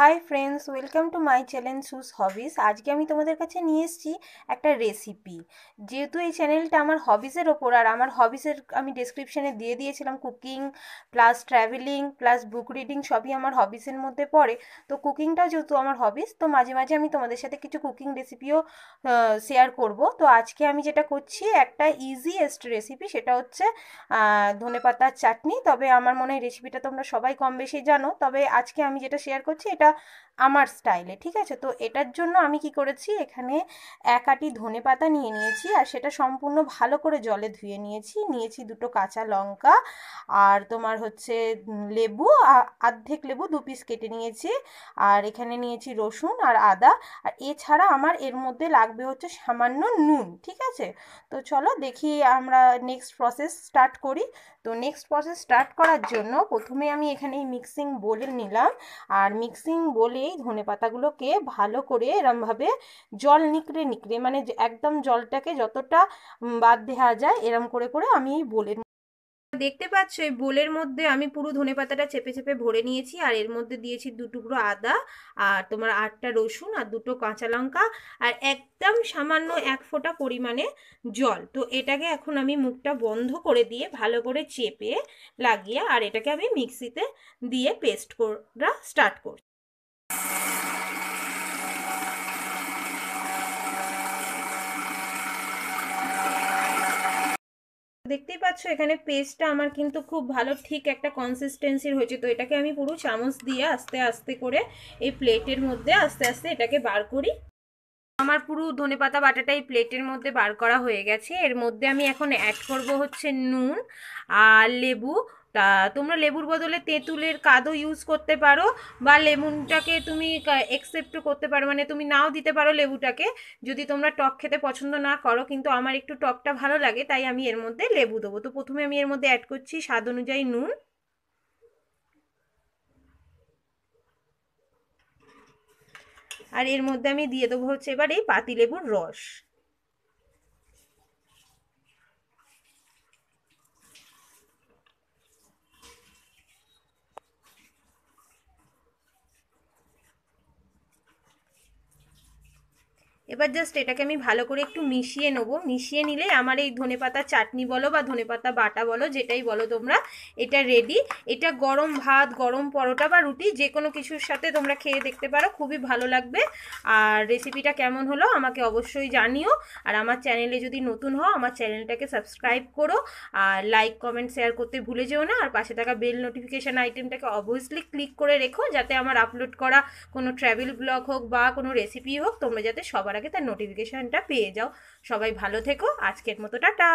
high friends welcome to my channel সুস hobbies আজকে আমি তোমাদের কাছে নিয়ে এসেছি একটা রেসিপি যেহেতু এই চ্যানেলটা আমার হবিসের ওপর আর আমার হবিসের আমি ডিসক্রিপশানে দিয়ে দিয়েছিলাম cooking plus travelling plus book reading সবই আমার হবিসের মধ্যে পড়ে তো কুকিংটাও যেহেতু আমার হবিস তো মাঝে মাঝে আমি তোমাদের সাথে কিছু কুকিং রেসিপিও শেয়ার করব তো আজকে আমি যেটা করছি একটা ইজিয়েস্ট রেসিপি সেটা হচ্ছে ধনেপাতার চাটনি তবে আমার মনে হয় রেসিপিটা তোমরা সবাই কম বেশি জানো তবে আজকে আমি যেটা শেয়ার করছি এটা একটা আমার স্টাইলে ঠিক আছে তো এটার জন্য আমি কি করেছি এখানে এক আটি ধনে পাতা নিয়ে নিয়েছি আর সেটা সম্পূর্ণ ভালো করে জলে ধুয়ে নিয়েছি নিয়েছি দুটো কাঁচা লঙ্কা আর তোমার হচ্ছে লেবু আর্ধেক লেবু দু পিস কেটে নিয়েছি আর এখানে নিয়েছি রসুন আর আদা আর এছাড়া আমার এর মধ্যে লাগবে হচ্ছে সামান্য নুন ঠিক আছে তো চলো দেখি আমরা নেক্সট প্রসেস স্টার্ট করি তো নেক্সট প্রসেস স্টার্ট করার জন্য প্রথমে আমি এখানে মিক্সিং বলে নিলাম আর মিক্সিং ব্লিচিং বলেই ধনে পাতাগুলোকে ভালো করে এরমভাবে জল নিকড়ে নিকড়ে মানে একদম জলটাকে যতটা বাদ দেওয়া যায় এরম করে করে আমি এই বোলের দেখতে পাচ্ছ এই বোলের মধ্যে আমি পুরো ধনে পাতাটা চেপে চেপে ভরে নিয়েছি আর এর মধ্যে দিয়েছি দু টুকরো আদা আর তোমার আটটা রসুন আর দুটো কাঁচা লঙ্কা আর একদম সামান্য এক ফোঁটা পরিমাণে জল তো এটাকে এখন আমি মুখটা বন্ধ করে দিয়ে ভালো করে চেপে লাগিয়ে আর এটাকে আমি মিক্সিতে দিয়ে পেস্ট করা স্টার্ট করছি দেখতেই পাচ্ছ এখানে পেস্টটা আমার কিন্তু খুব ভালো ঠিক একটা কনসিস্টেন্সির হয়েছে তো এটাকে আমি পুরো চামচ দিয়ে আস্তে আস্তে করে এই প্লেটের মধ্যে আস্তে আস্তে এটাকে বার করি আমার পুরো ধনে পাতা বাটাটা এই প্লেটের মধ্যে বার করা হয়ে গেছে এর মধ্যে আমি এখন অ্যাড করব হচ্ছে নুন আর লেবু তা তোমরা লেবুর বদলে তেঁতুলের কাদও ইউজ করতে পারো বা লেবুটাকে তুমি একসেপ্টও করতে পারো মানে তুমি নাও দিতে পারো লেবুটাকে যদি তোমরা টক খেতে পছন্দ না করো কিন্তু আমার একটু টকটা ভালো লাগে তাই আমি এর মধ্যে লেবু দেবো তো প্রথমে আমি এর মধ্যে অ্যাড করছি স্বাদ অনুযায়ী নুন আর এর মধ্যে আমি দিয়ে দেবো হচ্ছে এবার এই পাতিলেবুর রস এবার জাস্ট এটাকে আমি ভালো করে একটু মিশিয়ে নেব মিশিয়ে নিলে আমার এই ধনে পাতা চাটনি বলো বা ধনে পাতা বাটা বলো যেটাই বলো তোমরা এটা রেডি এটা গরম ভাত গরম পরোটা বা রুটি যে কোনো কিছুর সাথে তোমরা খেয়ে দেখতে পারো খুবই ভালো লাগবে আর রেসিপিটা কেমন হলো আমাকে অবশ্যই জানিও আর আমার চ্যানেলে যদি নতুন হও আমার চ্যানেলটাকে সাবস্ক্রাইব করো আর লাইক কমেন্ট শেয়ার করতে ভুলে যেও না আর পাশে থাকা বেল নোটিফিকেশান আইটেমটাকে অবভিয়াসলি ক্লিক করে রেখো যাতে আমার আপলোড করা কোনো ট্র্যাভেল ব্লগ হোক বা কোনো রেসিপি হোক তোমরা যাতে সবার আগে তার নোটিফিকেশানটা পেয়ে যাও সবাই ভালো থেকো আজকের মতো টাটা